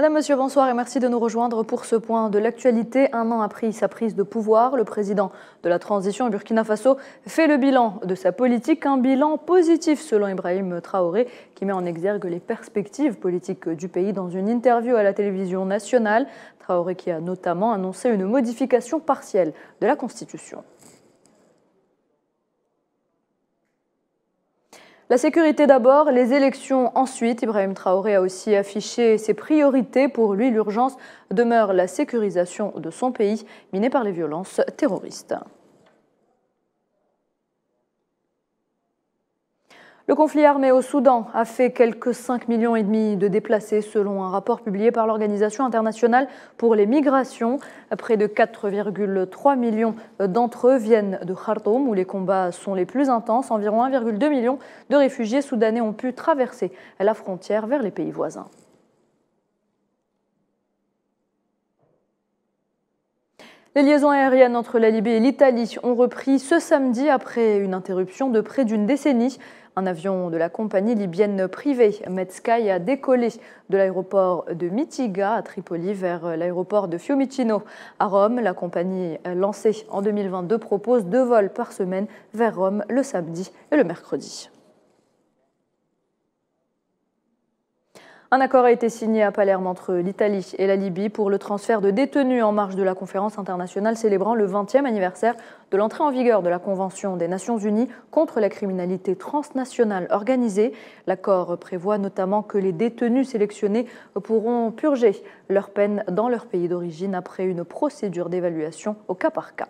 Madame, Monsieur, bonsoir et merci de nous rejoindre pour ce point de l'actualité. Un an après sa prise de pouvoir, le président de la transition Burkina Faso fait le bilan de sa politique, un bilan positif selon Ibrahim Traoré, qui met en exergue les perspectives politiques du pays dans une interview à la télévision nationale. Traoré qui a notamment annoncé une modification partielle de la Constitution. La sécurité d'abord, les élections ensuite. Ibrahim Traoré a aussi affiché ses priorités. Pour lui, l'urgence demeure la sécurisation de son pays, miné par les violences terroristes. Le conflit armé au Soudan a fait quelques 5,5 millions et demi de déplacés selon un rapport publié par l'Organisation internationale pour les migrations. Près de 4,3 millions d'entre eux viennent de Khartoum où les combats sont les plus intenses. Environ 1,2 million de réfugiés soudanais ont pu traverser la frontière vers les pays voisins. Les liaisons aériennes entre la Libye et l'Italie ont repris ce samedi après une interruption de près d'une décennie. Un avion de la compagnie libyenne privée Medsky a décollé de l'aéroport de Mitiga à Tripoli vers l'aéroport de Fiumicino. À Rome, la compagnie lancée en 2022 propose deux vols par semaine vers Rome le samedi et le mercredi. Un accord a été signé à Palerme entre l'Italie et la Libye pour le transfert de détenus en marge de la conférence internationale célébrant le 20e anniversaire de l'entrée en vigueur de la Convention des Nations Unies contre la criminalité transnationale organisée. L'accord prévoit notamment que les détenus sélectionnés pourront purger leur peine dans leur pays d'origine après une procédure d'évaluation au cas par cas.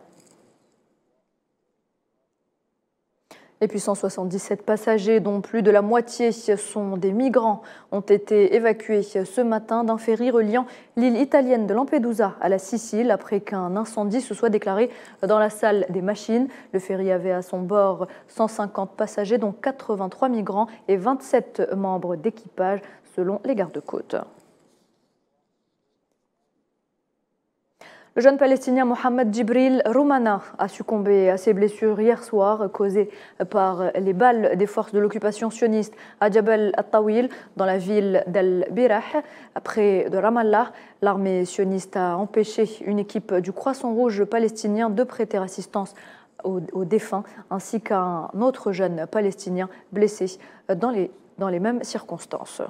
Et puis 177 passagers, dont plus de la moitié sont des migrants, ont été évacués ce matin d'un ferry reliant l'île italienne de Lampedusa à la Sicile après qu'un incendie se soit déclaré dans la salle des machines. Le ferry avait à son bord 150 passagers, dont 83 migrants et 27 membres d'équipage, selon les gardes-côtes. Le jeune Palestinien Mohamed Djibril Roumana a succombé à ses blessures hier soir causées par les balles des forces de l'occupation sioniste à Jabal al-Tawil dans la ville d'Al-Birah. Après de Ramallah, l'armée sioniste a empêché une équipe du Croissant Rouge palestinien de prêter assistance aux, défunts ainsi qu'un autre jeune palestinien blessé dans les mêmes circonstances.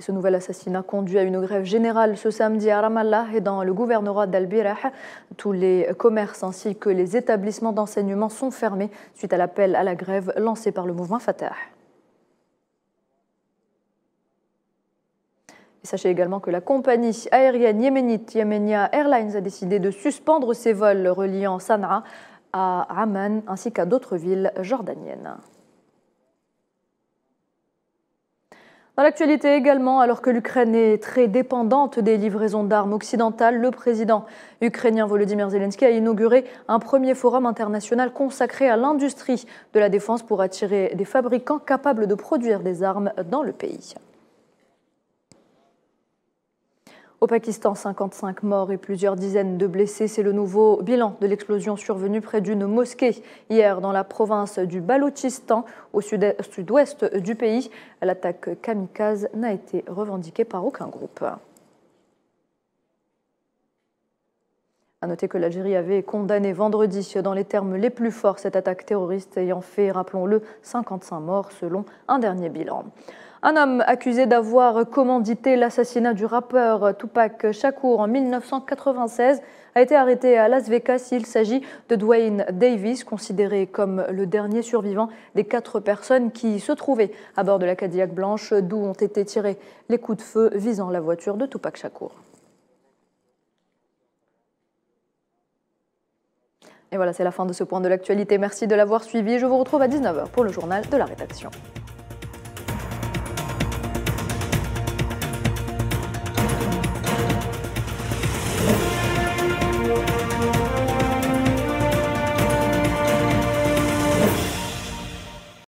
ce nouvel assassinat conduit à une grève générale ce samedi à Ramallah et dans le gouvernorat d'Al-Birah. Tous les commerces ainsi que les établissements d'enseignement sont fermés suite à l'appel à la grève lancé par le mouvement Fatah. sachez également que la compagnie aérienne yéménite Yemenia Airlines a décidé de suspendre ses vols reliant Sanaa à Amman ainsi qu'à d'autres villes jordaniennes. Dans l'actualité également, alors que l'Ukraine est très dépendante des livraisons d'armes occidentales, le président ukrainien Volodymyr Zelensky a inauguré un premier forum international consacré à l'industrie de la défense pour attirer des fabricants capables de produire des armes dans le pays. Au Pakistan, 55 morts et plusieurs dizaines de blessés. C'est le nouveau bilan de l'explosion survenue près d'une mosquée hier dans la province du Balochistan, au sud-ouest du pays. L'attaque kamikaze n'a été revendiquée par aucun groupe. À noter que l'Algérie avait condamné vendredi dans les termes les plus forts cette attaque terroriste ayant fait, rappelons-le, 55 morts selon un dernier bilan. Un homme accusé d'avoir commandité l'assassinat du rappeur Tupac Shakur en 1996 a été arrêté à Las Vegas. Il s'agit de Dwayne Davis, considéré comme le dernier survivant des quatre personnes qui se trouvaient à bord de la Cadillac Blanche, d'où ont été tirés les coups de feu visant la voiture de Tupac Shakur. Et voilà, c'est la fin de ce point de l'actualité. Merci de l'avoir suivi. Je vous retrouve à 19h pour le journal de la rédaction.